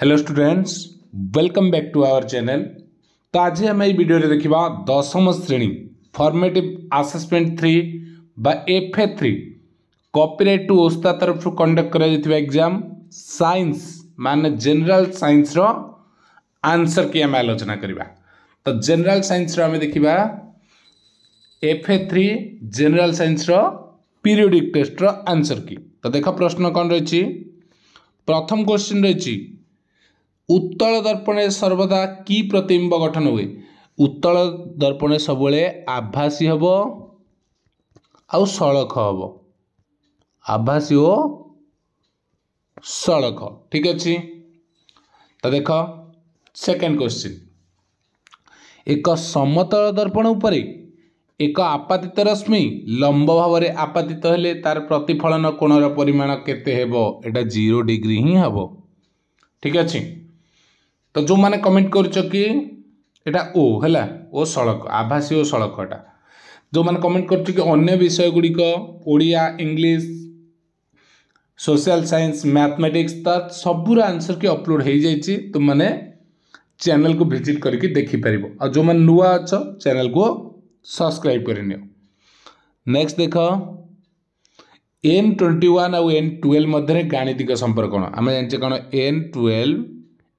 hello students welcome back to our channel तो आज आम ये देखा दशम श्रेणी formative assessment three F A three कपिराइट टू ओस्ता तरफ कंडक्ट कर एग्जाम सैंस मान जेनेल सैंस आंसर की आम आलोचना करवा तो जेनेल सैंस आम देखा F A three general science periodic test answer key तो देख प्रश्न कौन रही प्रथम क्वेश्चन रही ଉତ୍ତଳ ଦର୍ପଣରେ ସର୍ବଦା କି ପ୍ରତିବିମ୍ବ ଗଠନ ହୁଏ ଉତ୍ତଳ ଦର୍ପଣରେ ସବୁବେଳେ ଆଭାସୀ ହେବ ଆଉ ସଳଖ ହେବ ଆଭାସୀ ଓ ସଳଖ ଠିକ୍ ଅଛି ତ ଦେଖ ସେକେଣ୍ଡ କ୍ୱେଶ୍ଚିନ୍ ଏକ ସମତଳ ଦର୍ପଣ ଉପରେ ଏକ ଆପାତିତ ରଶ୍ମି ଲମ୍ବ ଭାବରେ ଆପାତିତ ହେଲେ ତାର ପ୍ରତିଫଳନ କୋଣର ପରିମାଣ କେତେ ହେବ ଏଇଟା ଜିରୋ ଡିଗ୍ରୀ ହିଁ ହେବ ଠିକ୍ ଅଛି तो जो मैंने कमेंट कर सड़क आभासी ओ सड़क जो मैंने कमेंट कर इंग्लीश सोशल सैंस मैथमेटिक्स तो सबूर आंसर की अपलोड हो जाए तुमने चैनल को भिजिट करके देखिपर आ जो मैंने नुआ अच चेल को सब्सक्राइब करनी नेक्स्ट देख एन ट्वेंटी वन आउ एन टुवेल्व मध्य गाणितिक संपर्क कौन आम जानचे कौन n twelve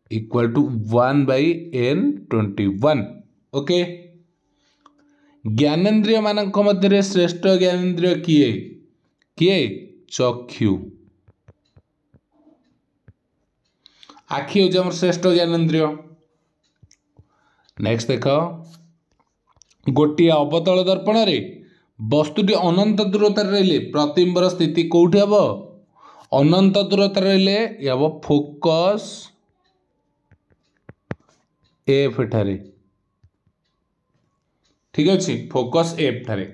equal to 1 by n 21 okay ज्ञानेंद्रिय मानक मध्य श्रेष्ठ ज्ञानेंद्रिय किए किए चक्षु आखि हूँ आम श्रेष्ठ ज्ञानेंद्रिय नेक्स्ट देख गोटे अबतल दर्पण रे वस्तुटी अनंत दूरतार रे प्रतिम्बर स्थिति कौटी हम अनंत दूरतार रे हम फोकस এফ ଠାରେ ঠিক ଅଛି ଫୋକସ୍ ଏଫ୍ ଠାରେ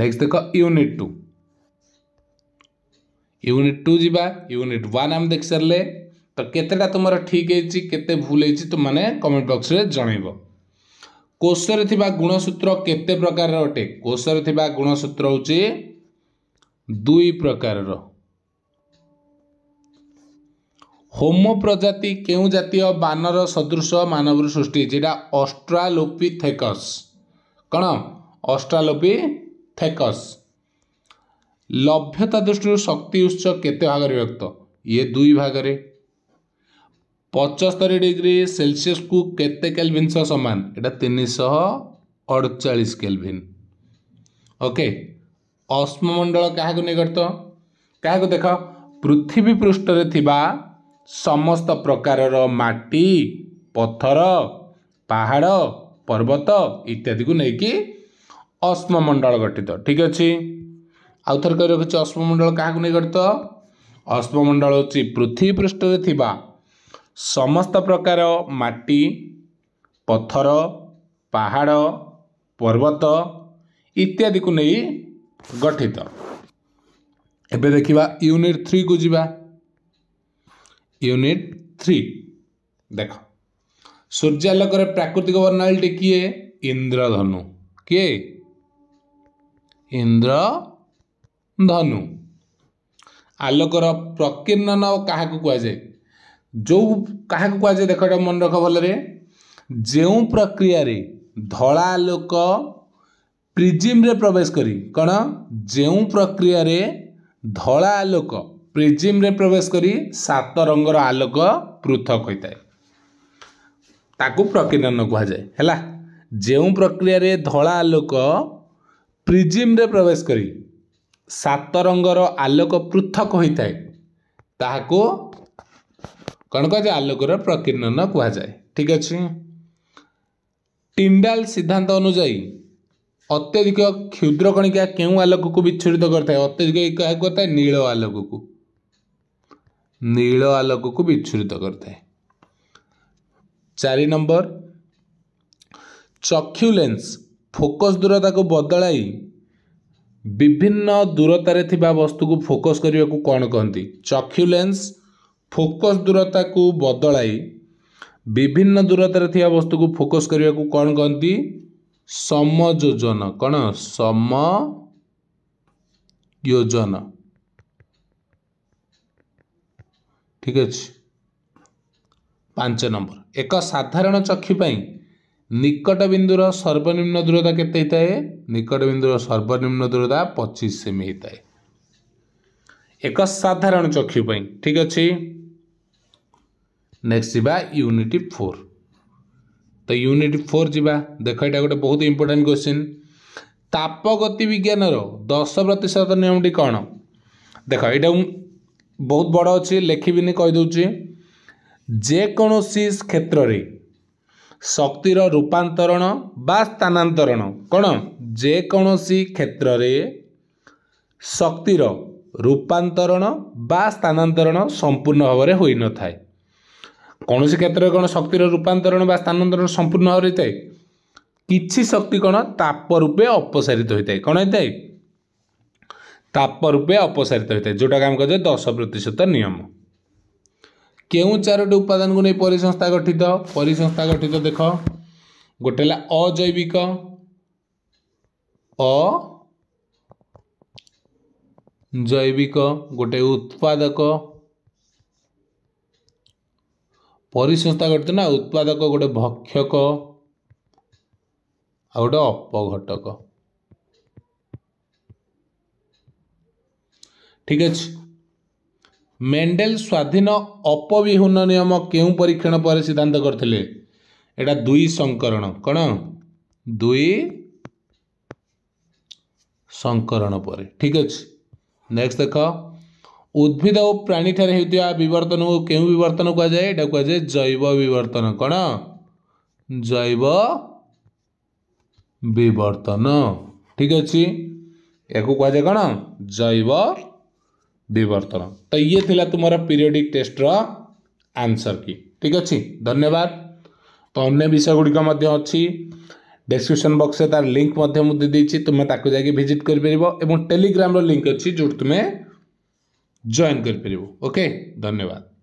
ନେକ୍ସଟ ଦେଖ ୟୁନିଟ୍ ଟୁ ୟୁନିଟ୍ ଟୁ ଯିବା ୟୁନିଟ୍ ୱାନ୍ ଆମେ ଦେଖିସାରିଲେ ତ କେତେଟା ତୁମର ଠିକ୍ ହେଇଛି କେତେ ଭୁଲ ହେଇଛି ତୁମମାନେ କମେଣ୍ଟ ବକ୍ସରେ ଜଣାଇବ କୋଷରେ ଥିବା ଗୁଣସୂତ୍ର କେତେ ପ୍ରକାରର ଅଟେ କୋଷରେ ଥିବା ଗୁଣସୂତ୍ର ହେଉଛି ଦୁଇ ପ୍ରକାରର ହୋମୋ ପ୍ରଜାତି କେଉଁ ଜାତୀୟ ବାନର ସଦୃଶ ମାନବରୁ ସୃଷ୍ଟି ଯେଟା ଅଷ୍ଟ୍ରାଲୋପି ଥେକସ୍ କ'ଣ ଅଷ୍ଟ୍ରାଲୋପି ଥେକସ୍ ଲଭ୍ୟତା ଦୃଷ୍ଟିରୁ ଶକ୍ତି ଉତ୍ସ କେତେ ଭାଗରେ ବ୍ୟକ୍ତ ଇଏ ଦୁଇ ଭାଗରେ ପଞ୍ଚସ୍ତରୀ ଡିଗ୍ରୀ ସେଲସିୟସ୍କୁ କେତେ କେଲଭିନ୍ ସହ ସମାନ ଏଇଟା ତିନିଶହ ଅଡ଼ଚାଳିଶ କେଲଭିନ୍ ଓକେ ଅଶ୍ମମଣ୍ଡଳ କାହାକୁ ନିକଟ କାହାକୁ ଦେଖ ପୃଥିବୀ ପୃଷ୍ଠରେ ଥିବା ସମସ୍ତ ପ୍ରକାରର ମାଟି ପଥର ପାହାଡ଼ ପର୍ବତ ଇତ୍ୟାଦିକୁ ନେଇକି ଅଶ୍ମମଣ୍ଡଳ ଗଠିତ ଠିକ୍ ଅଛି ଆଉ ଥରେ କହି ରଖୁଛି ଅଶ୍ମମଣ୍ଡଳ କାହାକୁ ନେଇ ଗଠିତ ଅଶ୍ମମଣ୍ଡଳ ହେଉଛି ପୃଥିବୀ ପୃଷ୍ଠରେ ଥିବା ସମସ୍ତ ପ୍ରକାର ମାଟି ପଥର ପାହାଡ଼ ପର୍ବତ ଇତ୍ୟାଦିକୁ ନେଇ ଗଠିତ ଏବେ ଦେଖିବା ୟୁନିଟ୍ ଥ୍ରୀକୁ ଯିବା ୟୁନିଟ୍ ଥ୍ରୀ ଦେଖ ସୂର୍ଯ୍ୟାଲୋକର ପ୍ରାକୃତିକ ବର୍ଣ୍ଣାଳୀଟି କିଏ ଇନ୍ଦ୍ରଧନୁ କିଏ ଇନ୍ଦ୍ରଧନୁ ଆଲୋକର ପ୍ରକୀର୍ଣ୍ଣନ କାହାକୁ କୁହାଯାଏ ଯେଉଁ କାହାକୁ କୁହାଯାଏ ଦେଖ ଏଇଟା ମନେ ରଖ ଭଲରେ ଯେଉଁ ପ୍ରକ୍ରିୟାରେ ଧଳା ଲୋକ ପ୍ରିଜିମ୍ରେ ପ୍ରବେଶ କରି କ'ଣ ଯେଉଁ ପ୍ରକ୍ରିୟାରେ ଧଳା ଲୋକ ପ୍ରିଜିମ୍ରେ ପ୍ରବେଶ କରି ସାତ ରଙ୍ଗର ଆଲୋକ ପୃଥକ ହୋଇଥାଏ ତାକୁ ପ୍ରକିର୍ଣ୍ଣ କୁହାଯାଏ ହେଲା ଯେଉଁ ପ୍ରକ୍ରିୟାରେ ଧଳା ଆଲୋକ ପ୍ରିଜିମ୍ରେ ପ୍ରବେଶ କରି ସାତ ରଙ୍ଗର ଆଲୋକ ପୃଥକ ହୋଇଥାଏ ତାହାକୁ କ'ଣ କୁହାଯାଏ ଆଲୋକର ପ୍ରକିର୍ଣ୍ଣ କୁହାଯାଏ ଠିକ୍ ଅଛି ଟିଣ୍ଡାଲ ସିଦ୍ଧାନ୍ତ ଅନୁଯାୟୀ ଅତ୍ୟଧିକ କ୍ଷୁଦ୍ର କଣିକା କେଉଁ ଆଲୋକକୁ ବିଚ୍ଛୁରିତ କରିଥାଏ ଅତ୍ୟଧିକ କରିଥାଏ ନୀଳ ଆଲୋକକୁ ନୀଳ ଆଲୋକକୁ ବିଚ୍ଛୁରିତ କରିଥାଏ ଚାରି ନମ୍ବର ଚକ୍ଷୁ ଲେନ୍ସ ଫୋକସ୍ ଦୂରତାକୁ ବଦଳାଇ ବିଭିନ୍ନ ଦୂରତାରେ ଥିବା ବସ୍ତୁକୁ ଫୋକସ୍ କରିବାକୁ କ'ଣ କହନ୍ତି ଚକ୍ଷୁ ଲେନ୍ସ ଫୋକସ୍ ଦୂରତାକୁ ବଦଳାଇ ବିଭିନ୍ନ ଦୂରତାରେ ଥିବା ବସ୍ତୁକୁ ଫୋକସ୍ କରିବାକୁ କ'ଣ କହନ୍ତି ସମଯୋଜନ କ'ଣ ସମ ଯୋଜନା ଠିକ ଅଛି ପାଞ୍ଚ ନମ୍ବର ଏକ ସାଧାରଣ ଚକ୍ଷୁ ପାଇଁ ନିକଟ ବିନ୍ଦୁର ସର୍ବନିମ୍ନ ଦୂରତା କେତେ ହେଇଥାଏ ନିକଟ ବିନ୍ଦୁର ସର୍ବନିମ୍ନ ଦୂରତା ପଚିଶ ସେମି ହେଇଥାଏ ଏକ ସାଧାରଣ ଚକ୍ଷୁ ପାଇଁ ଠିକ ଅଛି ନେକ୍ସଟ ଯିବା ୟୁନିଟ ଫୋର୍ ତ ୟୁନିଟ ଫୋର୍ ଯିବା ଦେଖ ଏଇଟା ଗୋଟେ ବହୁତ ଇମ୍ପୋର୍ଟାଣ୍ଟ କ୍ୱେଶ୍ଚିନ୍ ତାପଗତି ବିଜ୍ଞାନର ଦଶ ପ୍ରତିଶତ ନିୟମଟି କ'ଣ ଦେଖ ଏଇଟା ବହୁତ ବଡ଼ ଅଛି ଲେଖିବିନି କହିଦେଉଛି ଯେକୌଣସି କ୍ଷେତ୍ରରେ ଶକ୍ତିର ରୂପାନ୍ତରଣ ବା ସ୍ଥାନାନ୍ତରଣ କ'ଣ ଯେକୌଣସି କ୍ଷେତ୍ରରେ ଶକ୍ତିର ରୂପାନ୍ତରଣ ବା ସ୍ଥାନାନ୍ତରଣ ସମ୍ପୂର୍ଣ୍ଣ ଭାବରେ ହୋଇନଥାଏ କୌଣସି କ୍ଷେତ୍ରରେ କ'ଣ ଶକ୍ତିର ରୂପାନ୍ତରଣ ବା ସ୍ଥାନାନ୍ତରଣ ସମ୍ପୂର୍ଣ୍ଣ ହୋଇଥାଏ କିଛି ଶକ୍ତି କ'ଣ ତାପ ରୂପେ ଅପସାରିତ ହୋଇଥାଏ କ'ଣ ହୋଇଥାଏ ତାପ ରୂପେ ଅପସାରିତ ହୋଇଥାଏ ଯେଉଁଟାକୁ ଆମେ କହୁଛେ ଦଶ ପ୍ରତିଶତ ନିୟମ କେଉଁ ଚାରୋଟି ଉପାଦାନକୁ ନେଇ ପରିସଂସ୍ଥା ଗଠିତ ପରିସଂସ୍ଥା ଗଠିତ ଦେଖ ଗୋଟେ ହେଲା ଅଜୈବିକ অ জৈবিক গোটে উৎপাদক পরিসংস্থা গঠিত না উৎপাদক গোটে ভক্ষক আর গোটে অপঘটক ঠিক ଅଛି ମେଣ୍ଡେଲ ସ୍ୱାଧୀନ ଅପବିହୀନ ନିୟମ କେଉଁ ପରୀକ୍ଷଣ ପରେ ସିଦ୍ଧାନ୍ତ କରିଥିଲେ ଏଇଟା ଦୁଇ ସଂକରଣ କ'ଣ ଦୁଇ ସଂକରଣ ପରେ ଠିକ୍ ଅଛି ନେକ୍ସଟ ଦେଖ ଉଦ୍ଭିଦ ଓ ପ୍ରାଣୀଠାରେ ହେଉଥିବା ବିବର୍ତ୍ତନକୁ କେଉଁ ବିବର୍ତ୍ତନ କୁହାଯାଏ ଏଇଟା କୁହାଯାଏ ଜୈବ ବିବର୍ତ୍ତନ କ'ଣ ଜୈବ ବିବର୍ତ୍ତନ ଠିକ୍ ଅଛି ଏହାକୁ କୁହାଯାଏ କ'ଣ ଜୈବ बर्तन तो ये थिला तुम्हारा पीरियडिक टेस्ट आंसर की ठीक अच्छे धन्यवाद तो अन्य विषय गुड़िक्षी डेस्क्रिपन बक्स में तार लिंक मुझे तो तुम्हें जाकि भिजिट कर टेलीग्राम रिंक अच्छी जो तुम्हें जॉन ओके धन्यवाद